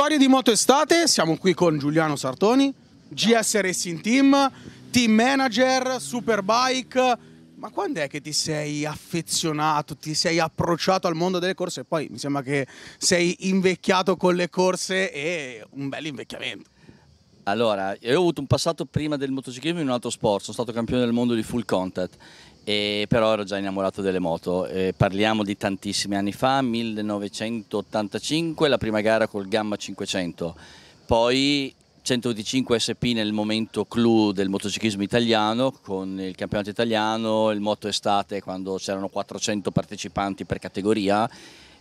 Storie di moto estate, siamo qui con Giuliano Sartoni, GS Racing Team, team manager, superbike. Ma quando è che ti sei affezionato, ti sei approcciato al mondo delle corse? Poi mi sembra che sei invecchiato con le corse e un bel invecchiamento. Allora, io ho avuto un passato prima del motociclismo in un altro sport, sono stato campione del mondo di full contact e però ero già innamorato delle moto. Eh, parliamo di tantissimi anni fa, 1985, la prima gara col Gamma 500, poi 125 SP nel momento clou del motociclismo italiano, con il campionato italiano, il moto estate quando c'erano 400 partecipanti per categoria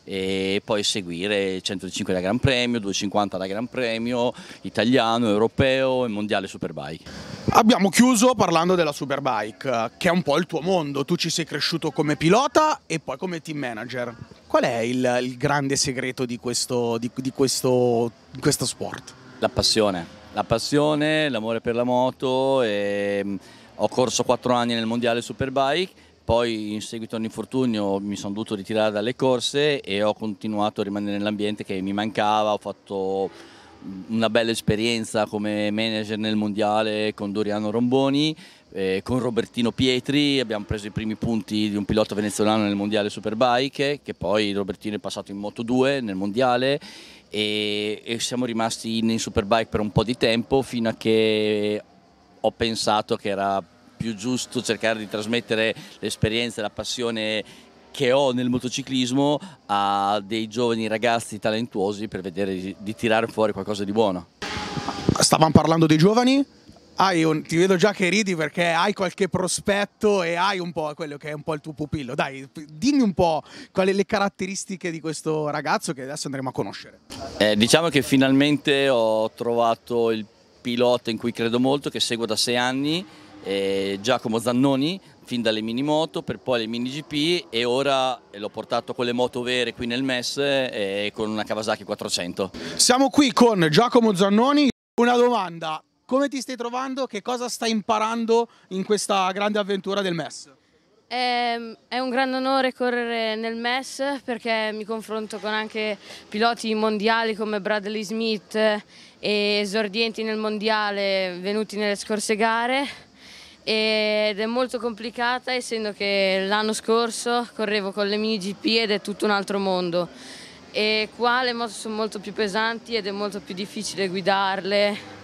e poi seguire 105 da Gran Premio, 250 da Gran Premio, italiano, europeo e mondiale Superbike. Abbiamo chiuso parlando della Superbike, che è un po' il tuo mondo, tu ci sei cresciuto come pilota e poi come team manager. Qual è il, il grande segreto di questo, di, di questo, di questo sport? La passione, la passione, l'amore per la moto e mm, ho corso 4 anni nel mondiale Superbike poi in seguito a un infortunio mi sono dovuto ritirare dalle corse e ho continuato a rimanere nell'ambiente che mi mancava, ho fatto una bella esperienza come manager nel mondiale con Doriano Romboni, eh, con Robertino Pietri, abbiamo preso i primi punti di un pilota venezuelano nel mondiale Superbike, che poi Robertino è passato in Moto 2 nel mondiale e, e siamo rimasti in, in Superbike per un po' di tempo fino a che ho pensato che era più giusto cercare di trasmettere l'esperienza e la passione che ho nel motociclismo a dei giovani ragazzi talentuosi per vedere di, di tirare fuori qualcosa di buono. Stavamo parlando dei giovani? Un, ti vedo già che ridi perché hai qualche prospetto e hai un po' quello che è un po' il tuo pupillo. Dai, dimmi un po' quali le caratteristiche di questo ragazzo che adesso andremo a conoscere. Eh, diciamo che finalmente ho trovato il pilota in cui credo molto, che seguo da sei anni eh, Giacomo Zannoni fin dalle mini moto per poi le mini GP e ora l'ho portato con le moto vere qui nel MES e con una Kawasaki 400. Siamo qui con Giacomo Zannoni, una domanda, come ti stai trovando, che cosa stai imparando in questa grande avventura del MES? Ehm, è un grande onore correre nel MES perché mi confronto con anche piloti mondiali come Bradley Smith eh, e esordienti nel mondiale venuti nelle scorse gare ed è molto complicata essendo che l'anno scorso correvo con le mini GP ed è tutto un altro mondo e qua le moto sono molto più pesanti ed è molto più difficile guidarle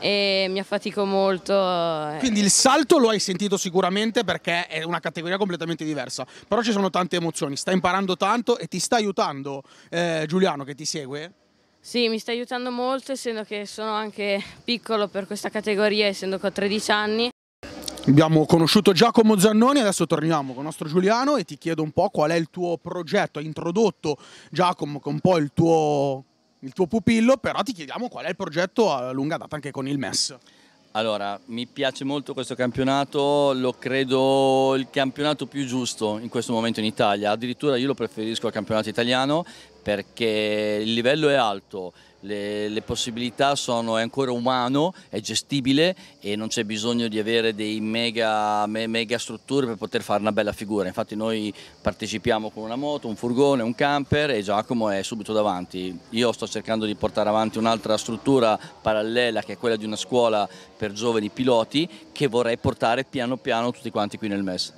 e mi affatico molto. Eh. Quindi il salto lo hai sentito sicuramente perché è una categoria completamente diversa, però ci sono tante emozioni, stai imparando tanto e ti sta aiutando eh, Giuliano che ti segue? Sì, mi sta aiutando molto essendo che sono anche piccolo per questa categoria, essendo che ho 13 anni Abbiamo conosciuto Giacomo Zannoni, adesso torniamo con il nostro Giuliano e ti chiedo un po' qual è il tuo progetto. Hai introdotto Giacomo con un po' il tuo, il tuo pupillo, però ti chiediamo qual è il progetto a lunga data anche con il MES. Allora, mi piace molto questo campionato, lo credo il campionato più giusto in questo momento in Italia, addirittura io lo preferisco al campionato italiano perché il livello è alto, le, le, possibilità sono, è ancora umano, è gestibile e non c'è bisogno di avere dei mega, me, mega, strutture per poter fare una bella figura. Infatti noi partecipiamo con una moto, un furgone, un camper e Giacomo è subito davanti. Io sto cercando di portare avanti un'altra struttura parallela che è quella di una scuola per giovani piloti che vorrei portare piano piano tutti quanti qui nel MES.